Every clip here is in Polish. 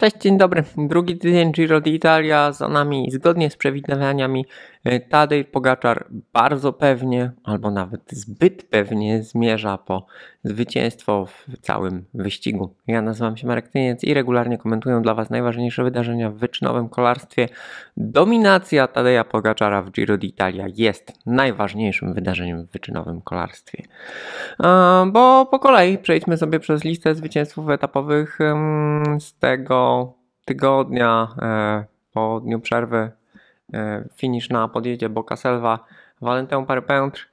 Cześć, dzień dobry. Drugi tydzień Giro d'Italia za nami zgodnie z przewidywaniami E, Tadej Pogaczar bardzo pewnie, albo nawet zbyt pewnie zmierza po zwycięstwo w całym wyścigu. Ja nazywam się Marek Tyniec i regularnie komentuję dla Was najważniejsze wydarzenia w wyczynowym kolarstwie. Dominacja Tadeja Pogaczara w Giro d'Italia jest najważniejszym wydarzeniem w wyczynowym kolarstwie. Bo po kolei przejdźmy sobie przez listę zwycięstw etapowych z tego tygodnia e, po dniu przerwy E, finisz na podjeździe Boka Selva, Valentin Parpentr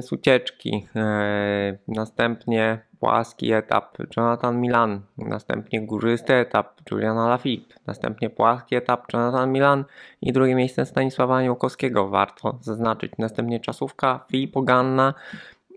z ucieczki, e, następnie płaski etap Jonathan Milan, następnie górzysty etap Juliana Lafitte, następnie płaski etap Jonathan Milan i drugie miejsce Stanisława Aniołkowskiego warto zaznaczyć, następnie czasówka Filipo Ganna,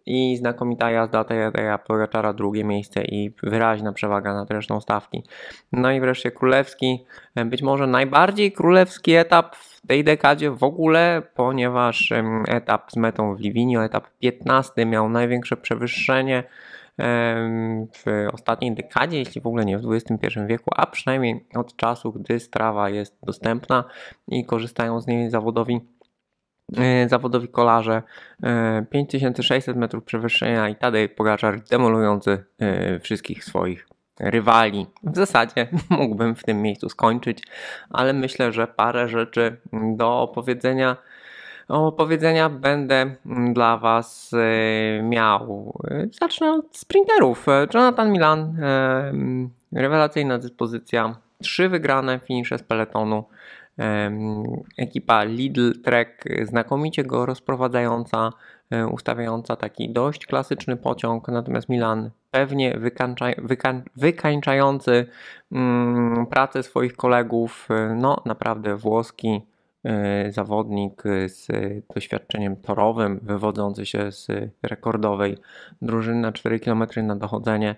i znakomita jazda Teja Pogaczara drugie miejsce i wyraźna przewaga nad resztą stawki. No i wreszcie królewski, być może najbardziej królewski etap w tej dekadzie w ogóle, ponieważ etap z metą w Livigno, etap 15 miał największe przewyższenie w ostatniej dekadzie, jeśli w ogóle nie w XXI wieku, a przynajmniej od czasu, gdy strawa jest dostępna i korzystają z niej zawodowi E, zawodowi kolarze. 5600 e, metrów przewyższenia i Tadej Pogaczar demolujący e, wszystkich swoich rywali. W zasadzie mógłbym w tym miejscu skończyć, ale myślę, że parę rzeczy do opowiedzenia opowiedzenia będę dla Was miał. Zacznę od sprinterów. Jonathan Milan, rewelacyjna dyspozycja, trzy wygrane finisze z peletonu Ekipa Lidl Trek znakomicie go rozprowadzająca, e, ustawiająca taki dość klasyczny pociąg, natomiast Milan pewnie wykańcza, wykań, wykańczający mm, pracę swoich kolegów. E, no naprawdę włoski e, zawodnik z doświadczeniem torowym, wywodzący się z rekordowej drużyny na 4 km na dochodzenie.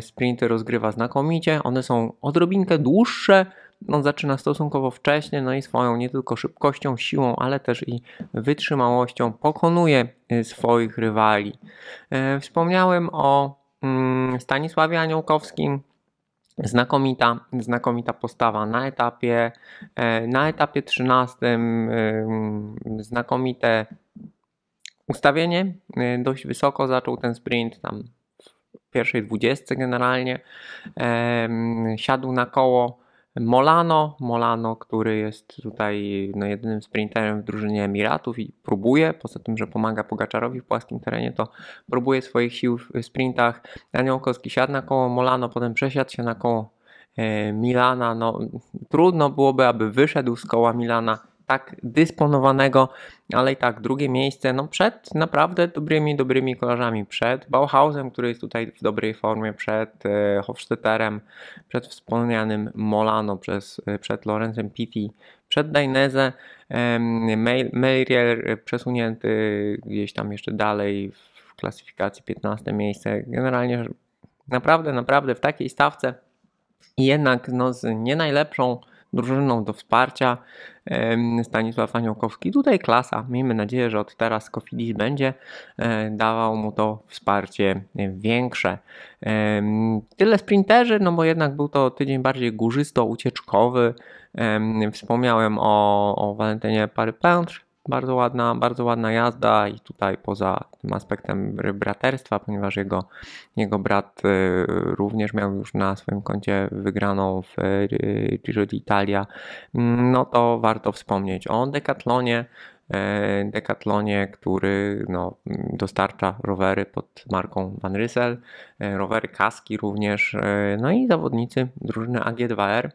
Sprinty rozgrywa znakomicie, one są odrobinkę dłuższe, on no, zaczyna stosunkowo wcześnie, no i swoją nie tylko szybkością, siłą, ale też i wytrzymałością pokonuje y, swoich rywali. Y, wspomniałem o mm, Stanisławie Aniołkowskim, Znakomita, znakomita postawa na etapie, y, na etapie 13, znakomite ustawienie, dość wysoko zaczął ten sprint, tam w pierwszej 20 generalnie, siadł na koło, Molano, Molano, który jest tutaj no, jedynym sprinterem w drużynie Emiratów i próbuje, poza tym, że pomaga Pogaczarowi w płaskim terenie, to próbuje swoich sił w sprintach. Aniołkowski siadł na koło Molano, potem przesiadł się na koło e, Milana. No, trudno byłoby, aby wyszedł z koła Milana tak dysponowanego, ale i tak drugie miejsce no przed naprawdę dobrymi, dobrymi kolarzami, przed Bauhausem, który jest tutaj w dobrej formie, przed e, Hofstetterem, przed wspomnianym Molano, przez, e, przed Lorenzem Pitti, przed Dainese, Meirier e, przesunięty gdzieś tam jeszcze dalej w klasyfikacji 15 miejsce. Generalnie naprawdę, naprawdę w takiej stawce jednak no, z nie najlepszą drużyną do wsparcia Stanisław Aniołkowski. Tutaj klasa, miejmy nadzieję, że od teraz Kofidis będzie e, dawał mu to wsparcie większe. Tyle sprinterzy, no bo jednak był to tydzień bardziej górzysto-ucieczkowy. Wspomniałem o, o Walentenie bardzo ładna, bardzo ładna jazda i tutaj poza tym aspektem braterstwa, ponieważ jego, jego brat y, również miał już na swoim koncie wygraną w Giro d'Italia, mm, no to warto wspomnieć o Decathlonie, e, Decathlonie, który no, dostarcza rowery pod marką Van Rysel, e, rowery kaski również, e, no i zawodnicy drużyny AG2R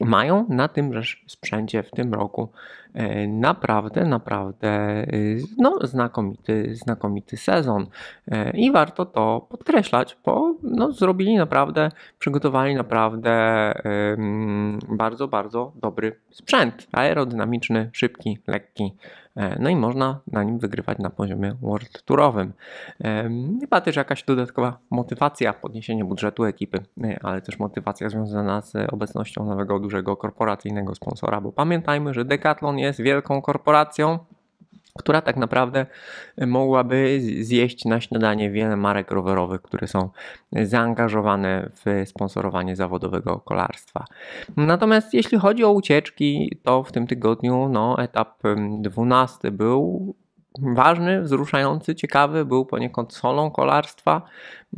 mają na tym sprzęcie w tym roku e, naprawdę, naprawdę e, no, znakomity, znakomity sezon. E, I warto to podkreślać, bo no, zrobili naprawdę, przygotowali naprawdę bardzo, bardzo dobry sprzęt. Aerodynamiczny, szybki, lekki, E, no i można na nim wygrywać na poziomie world tourowym. Chyba e, też jakaś dodatkowa motywacja, podniesienie budżetu ekipy, e, ale też motywacja związana z obecnością nowego dużego korporacyjnego sponsora, bo pamiętajmy, że Decathlon jest wielką korporacją, która tak naprawdę mogłaby zjeść na śniadanie wiele marek rowerowych, które są zaangażowane w sponsorowanie zawodowego kolarstwa. Natomiast jeśli chodzi o ucieczki, to w tym tygodniu no, etap 12 był ważny, wzruszający, ciekawy, był poniekąd solą kolarstwa.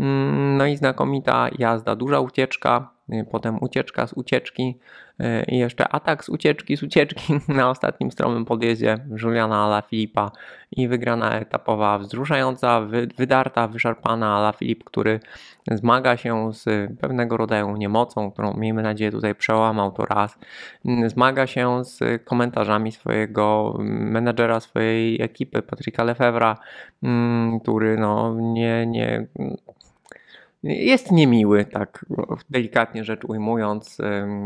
Mm, no i znakomita jazda, duża ucieczka Y, potem ucieczka z ucieczki y, i jeszcze atak z ucieczki z ucieczki na ostatnim stromym podjeździe Juliana Alaphilippa i wygrana etapowa wzruszająca, wydarta, wyszarpana Alaphilipp, który zmaga się z pewnego rodzaju niemocą, którą miejmy nadzieję tutaj przełamał to raz, mm, zmaga się z komentarzami swojego menedżera swojej ekipy, Patryka Lefevra, mm, który no nie, nie jest niemiły, tak delikatnie rzecz ujmując.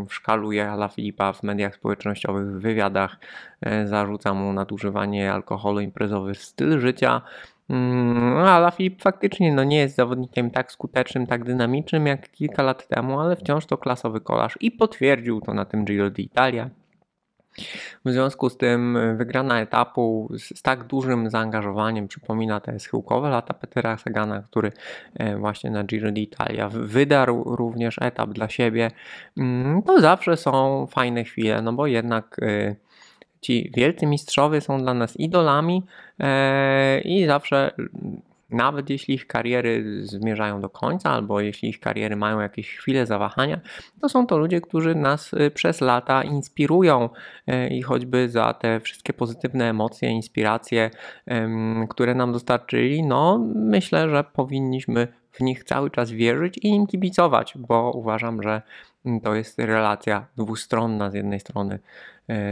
Szkaluje Ala Filipa w mediach społecznościowych, w wywiadach, e, zarzuca mu nadużywanie alkoholu, imprezowy styl życia. No, Ala Filip faktycznie no, nie jest zawodnikiem tak skutecznym, tak dynamicznym jak kilka lat temu, ale wciąż to klasowy kolarz i potwierdził to na tym Giro d'Italia. W związku z tym e, wygrana etapu z, z tak dużym zaangażowaniem przypomina te schyłkowe lata Petera Sagana, który e, właśnie na Giro d'Italia wydarł również etap dla siebie. Mm, to zawsze są fajne chwile, no bo jednak e, ci wielcy mistrzowie są dla nas idolami i zawsze nawet jeśli ich kariery zmierzają do końca, albo jeśli ich kariery mają jakieś chwile zawahania, to są to ludzie, którzy nas y, przez lata inspirują y, i choćby za te wszystkie pozytywne emocje, inspiracje, które nam dostarczyli, no myślę, że powinniśmy w nich cały czas wierzyć i im kibicować, bo uważam, że mm, to jest relacja dwustronna. Z jednej strony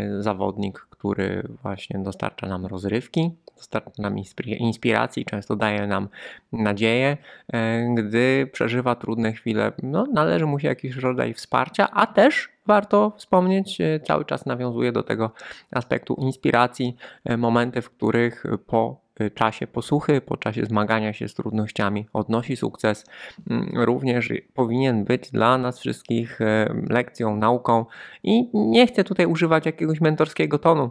y, zawodnik, który właśnie dostarcza nam rozrywki, dostarcza nam inspiracji, często daje nam nadzieję. E, gdy przeżywa trudne chwile, no, należy mu się jakiś rodzaj wsparcia, a też warto wspomnieć, e, cały czas nawiązuje do tego aspektu inspiracji, e, momenty, w których po czasie posłuchy, po czasie zmagania się z trudnościami odnosi sukces, mm, również powinien być dla nas wszystkich lekcją, nauką i nie chcę tutaj używać jakiegoś mentorskiego tonu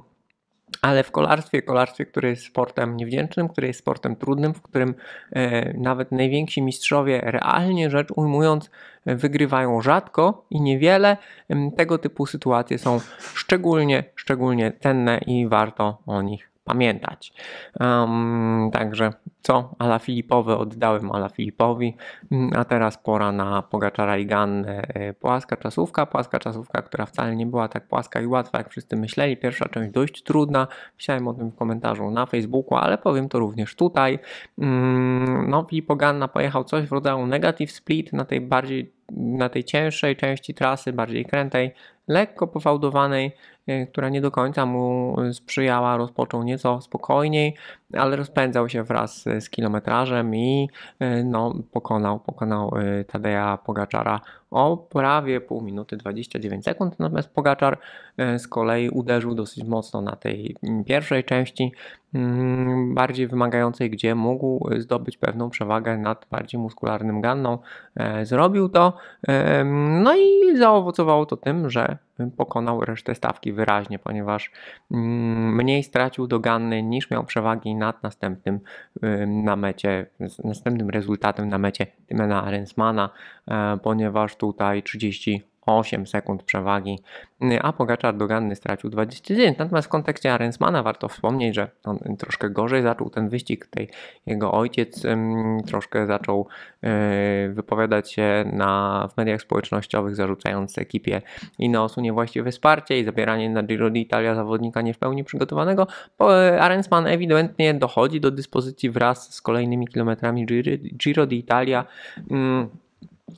ale w kolarstwie, kolarstwie, które jest sportem niewdzięcznym, które jest sportem trudnym, w którym e, nawet najwięksi mistrzowie, realnie rzecz ujmując, e, wygrywają rzadko i niewiele, tego typu sytuacje są szczególnie, szczególnie cenne i warto o nich pamiętać. Um, także co? Ala Filipowy oddałem Ala Filipowi, mm, a teraz pora na Pogaczara i Gannę. Y, płaska czasówka, płaska czasówka, która wcale nie była tak płaska i łatwa, jak wszyscy myśleli. Pierwsza część dość trudna, Wsiadłem o tym w komentarzu na Facebooku, ale powiem to również tutaj. Um, no Filipo Ganna pojechał coś w rodzaju negative split na tej bardziej, na tej cięższej części trasy, bardziej krętej, lekko pofałdowanej, E, która nie do końca mu sprzyjała. Rozpoczął nieco spokojniej, ale rozpędzał się wraz z kilometrażem i e, no, pokonał, pokonał e, Tadeja Pogaczara o prawie pół minuty 29 sekund. Natomiast Pogaczar z kolei uderzył dosyć mocno na tej mm, pierwszej części, mm, bardziej wymagającej, gdzie mógł zdobyć pewną przewagę nad bardziej muskularnym Ganną. Zrobił to, no i zaowocowało to tym, że pokonał resztę stawki wyraźnie, ponieważ mm, mniej stracił do ganny niż miał przewagi nad następnym na mecie, następnym rezultatem na mecie Tymena Arensmana, e, ponieważ tutaj 30 8 sekund przewagi, yy, a do ganny stracił 29. Natomiast w kontekście Arensmana warto wspomnieć, że on troszkę gorzej zaczął ten wyścig. Tutaj jego ojciec troszkę zaczął yy, wypowiadać się na, w mediach społecznościowych, zarzucając ekipie Ineosu niewłaściwe wsparcie i zabieranie na Giro d'Italia zawodnika nie w pełni przygotowanego. E, Arensman ewidentnie dochodzi do dyspozycji wraz z kolejnymi kilometrami Giro d'Italia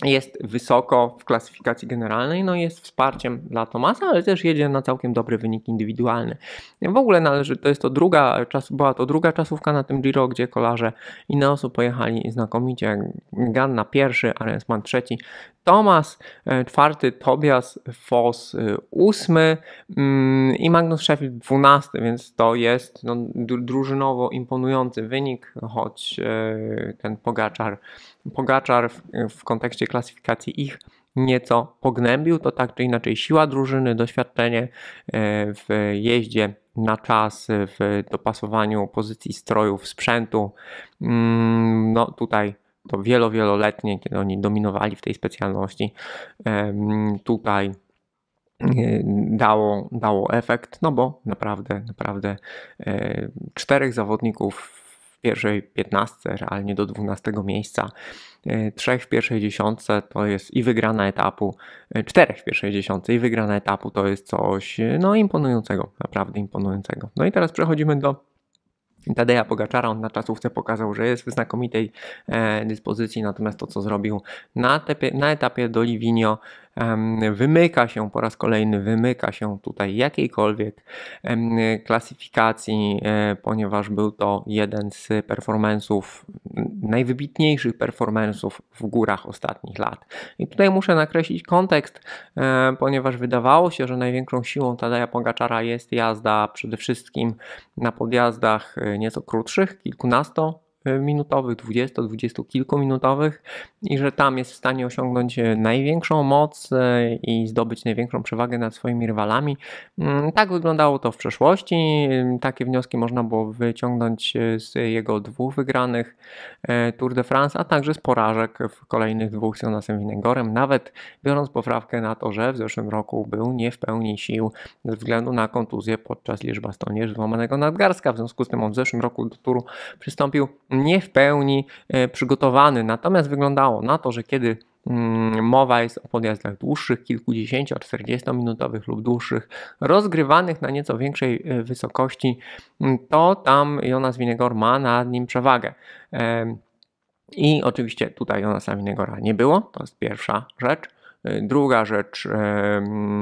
jest wysoko w klasyfikacji generalnej, no jest wsparciem dla Tomasa, ale też jedzie na całkiem dobry wynik indywidualny. W ogóle należy, to jest to druga, czas, była to druga czasówka na tym Giro, gdzie kolarze Ineosu pojechali znakomicie, Ganna pierwszy, Arensman trzeci, Thomas, e, czwarty Tobias, Foss e, ósmy mm, i Magnus Sheffield dwunasty, więc to jest no, drużynowo imponujący wynik, choć e, ten Pogaczar, Pogaczar w, w kontekście klasyfikacji ich nieco pognębił, to tak czy inaczej siła drużyny, doświadczenie w jeździe na czas, w dopasowaniu pozycji strojów, sprzętu, mm, no tutaj to wielo, wieloletnie, kiedy oni dominowali w tej specjalności. Tutaj e, dało, dało efekt, no bo naprawdę, naprawdę e, czterech zawodników w pierwszej 15, realnie do 12 miejsca, e, trzech w pierwszej dziesiątce to jest i wygrana etapu, czterech w pierwszej dziesiątce i wygrana etapu to jest coś no imponującego, naprawdę imponującego. No i teraz przechodzimy do Tadeja Pogaczara, on na czasówce pokazał, że jest w znakomitej e, dyspozycji, natomiast to co zrobił na etapie, na etapie do Livigno wymyka się po raz kolejny, wymyka się tutaj jakiejkolwiek klasyfikacji, e, ponieważ był to jeden z performansów, najwybitniejszych performansów w górach ostatnich lat. I tutaj muszę nakreślić kontekst, e, ponieważ wydawało się, że największą siłą Tadeja Pogaczara jest jazda przede wszystkim na podjazdach e, nieco krótszych, kilkunasto minutowych, 20, 20 kilkuminutowych i że tam jest w stanie osiągnąć e, największą moc e, i zdobyć największą przewagę nad swoimi rywalami. Mm, tak wyglądało to w przeszłości. Mm, takie wnioski można było wyciągnąć e, z jego dwóch wygranych Tour de France, a także z porażek w kolejnych dwóch z Jonasem Winegorem, nawet biorąc poprawkę na to, że w zeszłym roku był nie w pełni sił ze względu na kontuzję podczas liczba stonierzy złamanego nadgarstka. W związku z tym on w zeszłym roku do turu przystąpił nie w pełni e, przygotowany. Natomiast wyglądało na to, że kiedy mm, Mowa jest o podjazdach dłuższych, kilkudziesięcio, minutowych lub dłuższych, rozgrywanych na nieco większej e, wysokości, mm, to tam Jonas Winegor ma nad nim przewagę. I oczywiście tutaj Jonasa Winegora nie było, to jest pierwsza rzecz. E, druga rzecz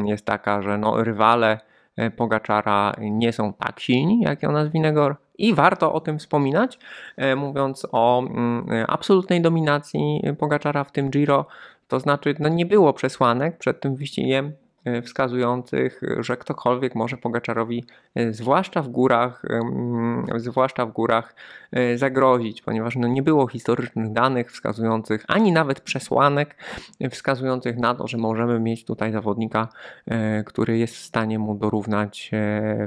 jest taka, że no, rywale E, Pogaczara nie są tak silni jak Jonas Winegor. I warto o tym wspominać, e, mówiąc o mm, e, absolutnej dominacji Pogaczara w tym Giro. To znaczy, no nie było przesłanek przed tym wyścigiem E, wskazujących, że ktokolwiek może Pogaczarowi, e, zwłaszcza w górach, zwłaszcza w górach e, zagrozić, ponieważ no nie było historycznych danych wskazujących, ani nawet przesłanek wskazujących na to, że możemy mieć tutaj zawodnika, który jest w stanie mu dorównać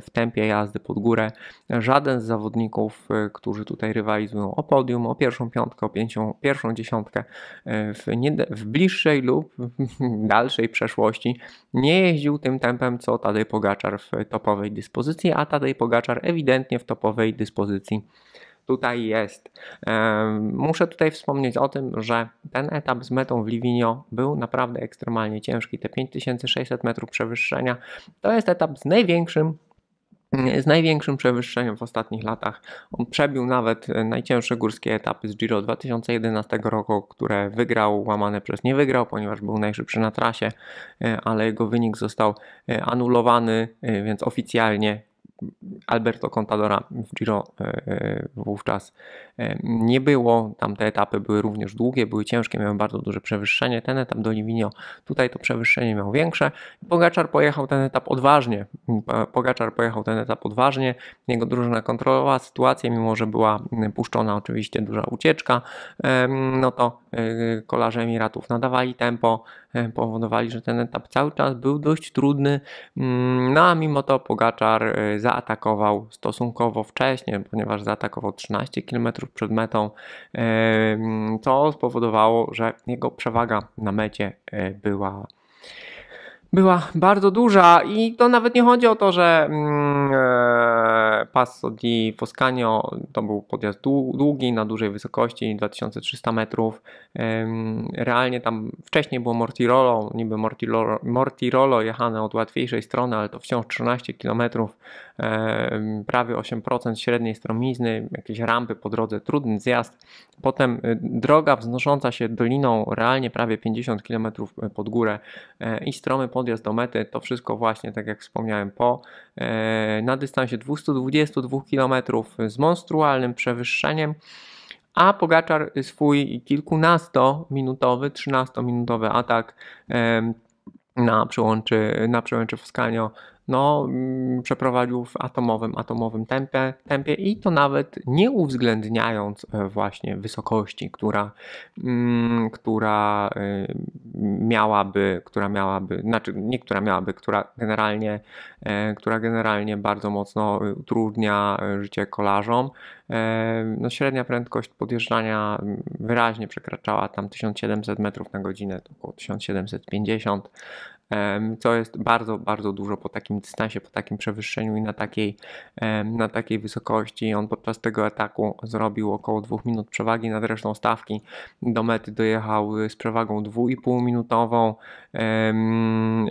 w tempie jazdy pod górę. Żaden z zawodników, którzy tutaj rywalizują o podium, o pierwszą piątkę, o pięcią, pierwszą dziesiątkę w, nie, w bliższej lub w dalszej przeszłości nie nie jeździł tym tempem co Tadej Pogaczar w topowej dyspozycji, a Tadej Pogaczar ewidentnie w topowej dyspozycji tutaj jest. Muszę tutaj wspomnieć o tym, że ten etap z metą w Livigno był naprawdę ekstremalnie ciężki. Te 5600 metrów przewyższenia to jest etap z największym z największym przewyższeniem w ostatnich latach. On przebił nawet najcięższe górskie etapy z Giro 2011 roku, które wygrał, łamane przez nie wygrał, ponieważ był najszybszy na trasie, e, ale jego wynik został e, anulowany, e, więc oficjalnie Alberto Contadora w Giro e, e, wówczas e, nie było. Tam te etapy były również długie, były ciężkie, miały bardzo duże przewyższenie. Ten etap do Livigno, tutaj to przewyższenie miał większe. Pogaczar pojechał ten etap odważnie. Pogaczar pojechał ten etap odważnie. Jego drużyna kontrolowała sytuację, mimo że była puszczona oczywiście duża ucieczka. No to kolarze Emiratów nadawali tempo. E, powodowali, że ten etap cały czas był dość trudny. Mm, no a mimo to Pogaczar e, zaatakował stosunkowo wcześnie, ponieważ zaatakował 13 km przed metą, e, co spowodowało, że jego przewaga na mecie była była bardzo duża i to nawet nie chodzi o to, że mm, Passo di Foscagno to był podjazd długi, na dużej wysokości, 2300 metrów. Realnie tam wcześniej było Mortirolo, niby Mortirolo, Mortirolo jechane od łatwiejszej strony, ale to wciąż 13 km, prawie 8% średniej stromizny, jakieś rampy po drodze, trudny zjazd. Potem y, droga wznosząca się doliną, realnie prawie 50 km y, pod górę e, i stromy podjazd do mety, to wszystko właśnie, tak jak wspomniałem, po E, na dystansie 222 km z monstrualnym przewyższeniem, a Pogaczar swój kilkunastominutowy, 13-minutowy atak na przełączy, na przełęczy Foscanio no, mm, przeprowadził w atomowym, atomowym tempie, tempie i to nawet nie uwzględniając e, właśnie wysokości, która, mm, która e, miałaby, która miałaby, znaczy nie która miałaby, która generalnie, e, która generalnie bardzo mocno utrudnia życie kolarzom. No, średnia prędkość podjeżdżania mm, wyraźnie przekraczała tam 1700 metrów na godzinę, to około 1750 co jest bardzo, bardzo dużo po takim dystansie, po takim przewyższeniu i na takiej, na takiej wysokości. On podczas tego ataku zrobił około 2 minut przewagi nad resztą stawki. Do mety dojechał y, z przewagą 2,5 minutową.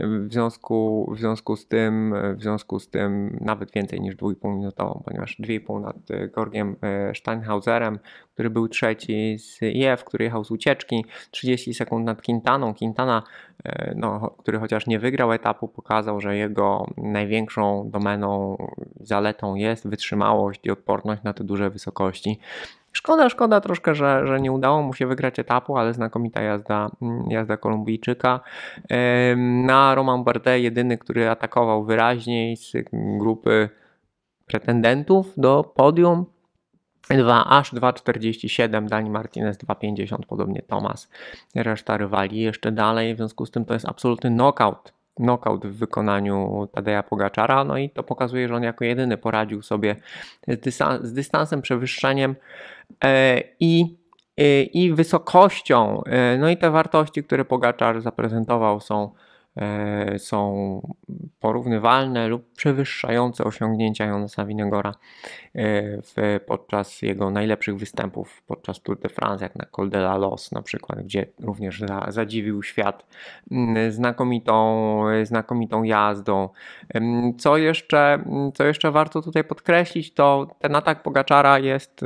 W związku, w związku z tym, w związku z tym nawet więcej niż 2,5 minutową, ponieważ 2,5 nad y, Gorgiem y, Steinhauserem, który był trzeci z IF, który jechał z ucieczki, 30 sekund nad Quintaną. Quintana E, no, który chociaż nie wygrał etapu, pokazał, że jego największą domeną, zaletą jest wytrzymałość i odporność na te duże wysokości. Szkoda, szkoda troszkę, że, że nie udało mu się wygrać etapu, ale znakomita jazda, mm, jazda Kolumbijczyka. E, na Roman Bardet jedyny, który atakował wyraźniej z grupy pretendentów do podium 2 aż 2,47, Dani Martinez 2,50, podobnie Tomas, reszta rywali jeszcze dalej, w związku z tym to jest absolutny knockout, knockout w wykonaniu Tadeja Pogaczara, no i to pokazuje, że on jako jedyny poradził sobie z, z dystansem, przewyższeniem e, i e, i wysokością. E, no i te wartości, które Pogaczar zaprezentował, są E, są porównywalne lub przewyższające osiągnięcia Jonasa Winegora e, podczas jego najlepszych występów podczas Tour de France, jak na Col de la Los na przykład, gdzie również zadziwił świat znakomitą, znakomitą jazdą. Co jeszcze, co jeszcze warto tutaj podkreślić, to ten atak Pogaczara jest,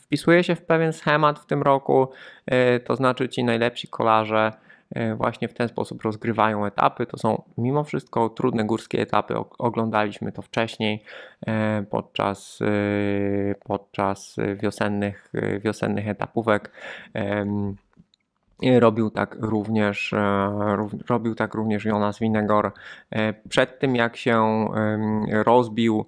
wpisuje się w pewien schemat w tym roku, e, to znaczy ci najlepsi kolarze E, właśnie w ten sposób rozgrywają etapy. To są mimo wszystko trudne górskie etapy. Oglądaliśmy to wcześniej e, podczas, e, podczas wiosennych, wiosennych etapówek. Robił tak również robił tak również Jonas Winegor przed tym jak się rozbił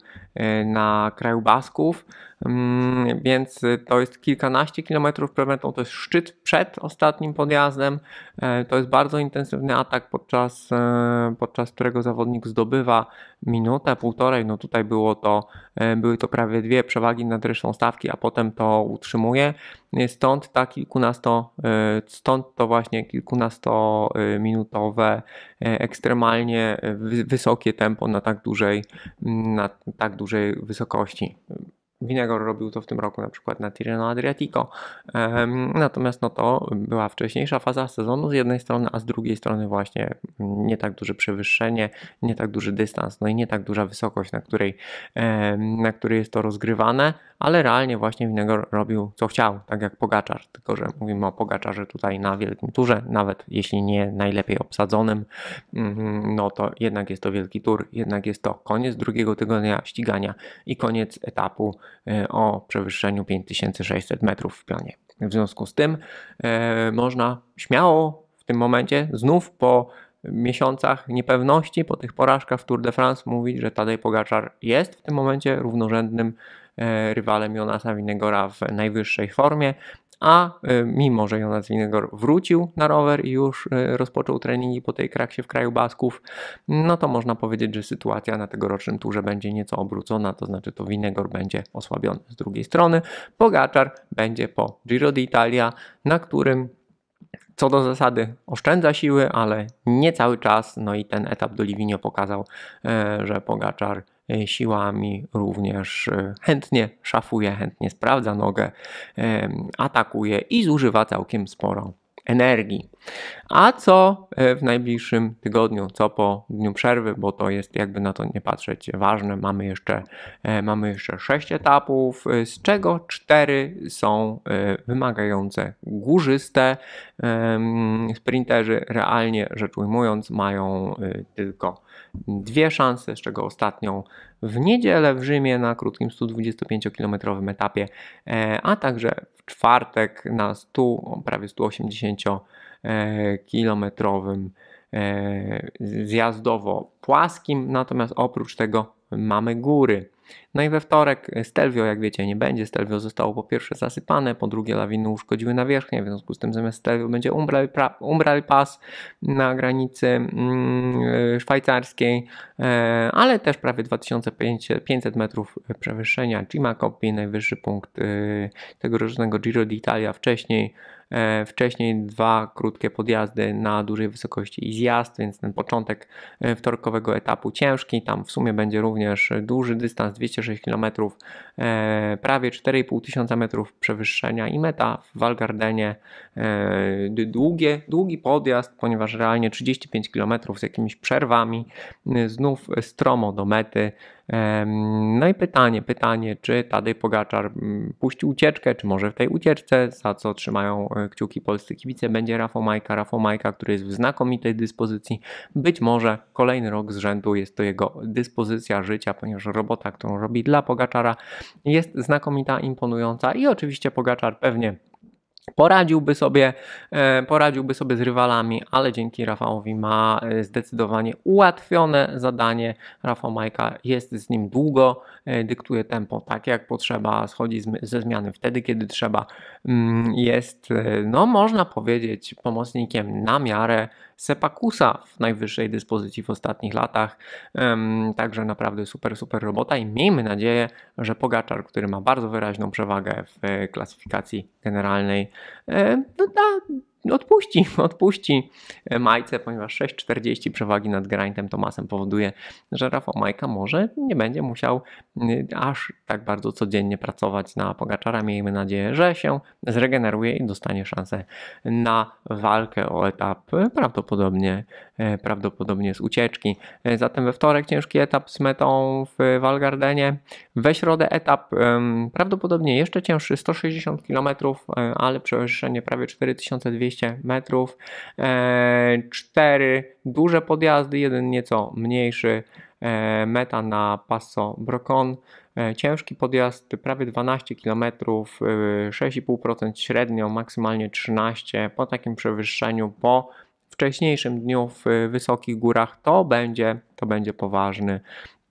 na kraju Basków Mm, więc y, to jest kilkanaście kilometrów prowentą, to jest szczyt przed ostatnim podjazdem, e, to jest bardzo intensywny atak, podczas, e, podczas którego zawodnik zdobywa minutę, półtorej, no tutaj było to, e, były to prawie dwie przewagi nad resztą stawki, a potem to utrzymuje, stąd ta kilkunasto, stąd to właśnie kilkunastominutowe ekstremalnie wysokie tempo na tak dużej, na tak dużej wysokości. Winegor robił to w tym roku na przykład na Tirreno Adriatico. Natomiast no to była wcześniejsza faza sezonu z jednej strony, a z drugiej strony właśnie mm, nie tak duże przewyższenie, nie tak duży dystans, no i nie tak duża wysokość, na której, na której jest to rozgrywane, ale realnie właśnie Winegor robił co chciał, tak jak Pogaczar, tylko że mówimy o Pogaczarze tutaj na wielkim turze, nawet jeśli nie najlepiej obsadzonym, mhm, no to jednak jest to wielki tur, jednak jest to koniec drugiego tygodnia ścigania i koniec etapu E, o przewyższeniu 5600 metrów w planie. W związku z tym e, można śmiało w tym momencie znów po miesiącach niepewności, po tych porażkach w Tour de France mówić, że Tadej Pogaczar jest w tym momencie równorzędnym e, rywalem Jonasa Winegora w najwyższej formie a e, mimo, że Jonas Winegor wrócił na rower i już e, rozpoczął treningi po tej kraksie w kraju Basków, no to można powiedzieć, że sytuacja na tegorocznym turze będzie nieco obrócona, to znaczy to Winegor będzie osłabiony z drugiej strony, Pogaczar będzie po Giro d'Italia, na którym co do zasady oszczędza siły, ale nie cały czas, no i ten etap do Livigno pokazał, e, że Pogaczar E, siłami również e, chętnie szafuje, chętnie sprawdza nogę, e, atakuje i zużywa całkiem sporą energii. A co e, w najbliższym tygodniu, co po dniu przerwy, bo to jest jakby na to nie patrzeć ważne. Mamy jeszcze, e, mamy jeszcze 6 etapów, e, z czego 4 są wymagające górzyste. Sprinterzy realnie rzecz ujmując mają tylko dwie szanse, z czego ostatnią w niedzielę w Rzymie na krótkim 125-kilometrowym etapie, a także czwartek na 100, prawie 180 kilometrowym e, zjazdowo płaskim, natomiast oprócz tego mamy góry. No i we wtorek e, Stelvio, jak wiecie, nie będzie. Stelvio zostało po pierwsze zasypane, po drugie lawiny uszkodziły nawierzchnię, w związku z tym zamiast Stelvio będzie Umbral, pra, umbral Pass na granicy mm, e, szwajcarskiej, e, ale też prawie 2500 metrów e, przewyższenia Cima Coppi, najwyższy punkt tego tegorocznego Giro d'Italia wcześniej. E, wcześniej dwa krótkie podjazdy na dużej wysokości i zjazd, więc ten początek e, wtorkowego etapu ciężki, tam w sumie będzie również duży dystans 206 km, e, prawie 4,5 tysiąca metrów przewyższenia i meta w Walgardenie długie, długi podjazd, ponieważ realnie 35 km z jakimiś przerwami, znów stromo do mety, no i pytanie, pytanie, czy Tadej Pogaczar mm, puści ucieczkę, czy może w tej ucieczce, za co trzymają e, kciuki polscy kibice, będzie Rafał Majka. Rafał Majka, który jest w znakomitej dyspozycji. Być może kolejny rok z rzędu jest to jego dyspozycja życia, ponieważ robota, którą robi dla Pogaczara jest znakomita, imponująca i oczywiście Pogaczar pewnie Poradziłby sobie, e, poradziłby sobie z rywalami, ale dzięki Rafałowi ma e, zdecydowanie ułatwione zadanie. Rafał Majka jest z nim długo, e, dyktuje tempo tak jak potrzeba, schodzi ze zmiany wtedy, kiedy trzeba. Mm, jest, no można powiedzieć, pomocnikiem na miarę Sepakusa w najwyższej dyspozycji w ostatnich latach. Także naprawdę super, super robota i miejmy nadzieję, że Pogaczar, który ma bardzo wyraźną przewagę w e, klasyfikacji generalnej, e, no da no odpuści, odpuści e, Majce, ponieważ 6,40 przewagi nad Grindem Tomasem powoduje, że Rafał Majka może nie będzie musiał y, aż tak bardzo codziennie pracować na Pogaczara. Miejmy nadzieję, że się zregeneruje i dostanie szansę na walkę o etap e, prawdopodobnie, e, prawdopodobnie z ucieczki. Zatem we wtorek ciężki etap z metą w Walgardenie, we środę etap prawdopodobnie jeszcze cięższy, 160 km, ale przewyższenie prawie 4200 200 metrów. E, cztery duże podjazdy, jeden nieco mniejszy. E, meta na Passo Brocon. E, ciężki podjazd prawie 12 km, 6,5% średnio, maksymalnie 13 po takim przewyższeniu po wcześniejszym dniu w wysokich górach to będzie, to będzie poważny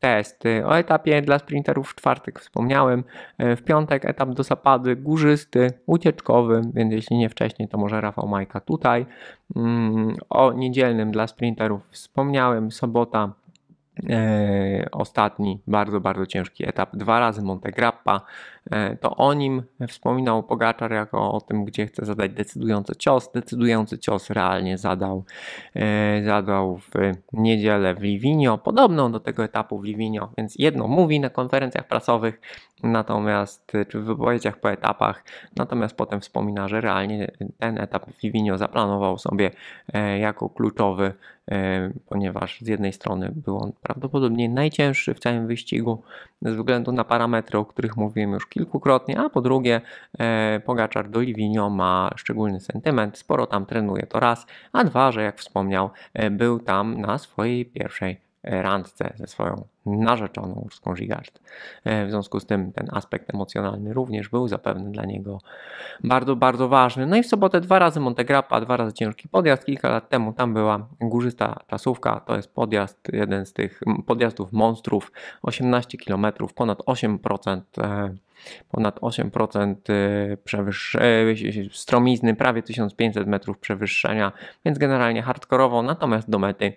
testy. O etapie dla sprinterów w czwartek wspomniałem, e, w piątek etap do zapady górzysty, ucieczkowy, więc jeśli nie wcześniej, to może Rafał Majka tutaj. Mm, o niedzielnym dla sprinterów wspomniałem, sobota. E, ostatni, bardzo, bardzo ciężki etap. Dwa razy Monte Grappa, E, to o nim wspominał Pogaczar jako o tym, gdzie chce zadać decydujący cios. Decydujący cios realnie zadał, e, zadał w niedzielę w Livinio, podobną do tego etapu w Livinio. więc jedno mówi na konferencjach prasowych, natomiast czy w wypowiedziach po etapach, natomiast potem wspomina, że realnie ten etap w Livinio zaplanował sobie e, jako kluczowy, ponieważ z jednej strony był on prawdopodobnie najcięższy w całym wyścigu ze względu na parametry, o których mówiłem już kilkukrotnie, a po drugie e, Pogaczar do Livigno ma szczególny sentyment, sporo tam trenuje to raz, a dwa, że jak wspomniał, e, był tam na swojej pierwszej randce ze swoją narzeczoną Urską Żigard. E, w związku z tym ten aspekt emocjonalny również był zapewne dla niego bardzo, bardzo ważny. No i w sobotę dwa razy Montegrappa, dwa razy ciężki podjazd. Kilka lat temu tam była górzysta czasówka, to jest podjazd, jeden z tych podjazdów monstrów, 18 km, ponad 8% ponad 8% y, przewyż... Y, y, stromizny, prawie 1500 metrów przewyższenia, więc generalnie hardkorowo, natomiast do mety,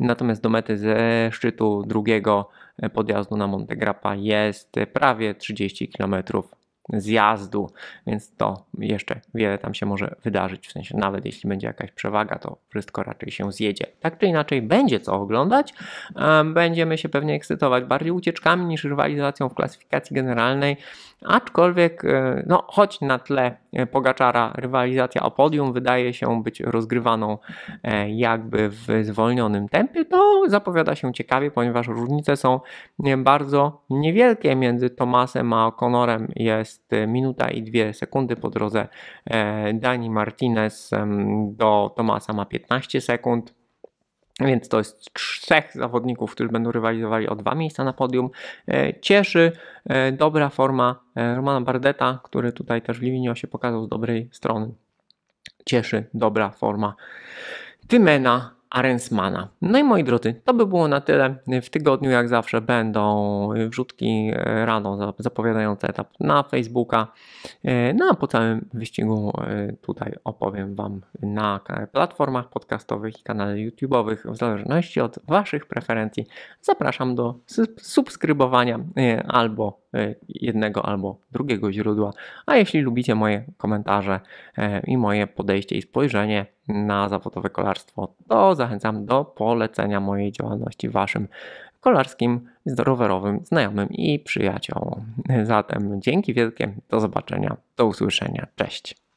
natomiast do mety ze szczytu drugiego podjazdu na Monte Grappa jest prawie 30 kilometrów zjazdu, więc to jeszcze wiele tam się może wydarzyć, w sensie nawet jeśli będzie jakaś przewaga, to wszystko raczej się zjedzie. Tak czy inaczej będzie co oglądać, będziemy się pewnie ekscytować bardziej ucieczkami niż rywalizacją w klasyfikacji generalnej, aczkolwiek e, no choć na tle e, Pogaczara rywalizacja o podium wydaje się być rozgrywaną e, jakby w zwolnionym tempie, to zapowiada się ciekawie, ponieważ różnice są bardzo niewielkie między Tomasem a Conorem jest jest minuta i dwie sekundy po drodze. E, Dani Martinez do Tomasa ma 15 sekund. Więc to jest trzech zawodników, którzy będą rywalizowali o dwa miejsca na podium. E, cieszy e, dobra forma Romana Bardeta, który tutaj też w Livinio się pokazał z dobrej strony. Cieszy dobra forma Tymena Arensmana. No i moi drodzy, to by było na tyle. W tygodniu jak zawsze będą wrzutki e, rano zapowiadające etap na Facebooka. E, no a po całym wyścigu e, tutaj opowiem Wam na platformach podcastowych i kanale YouTube'owych w zależności od Waszych preferencji. Zapraszam do subskrybowania albo E, jednego albo drugiego źródła. A jeśli lubicie moje komentarze e, i moje podejście i spojrzenie na zawodowe kolarstwo, to zachęcam do polecenia mojej działalności Waszym kolarskim, zdrowerowym znajomym i przyjaciołom. Zatem dzięki wielkie, do zobaczenia, do usłyszenia, cześć.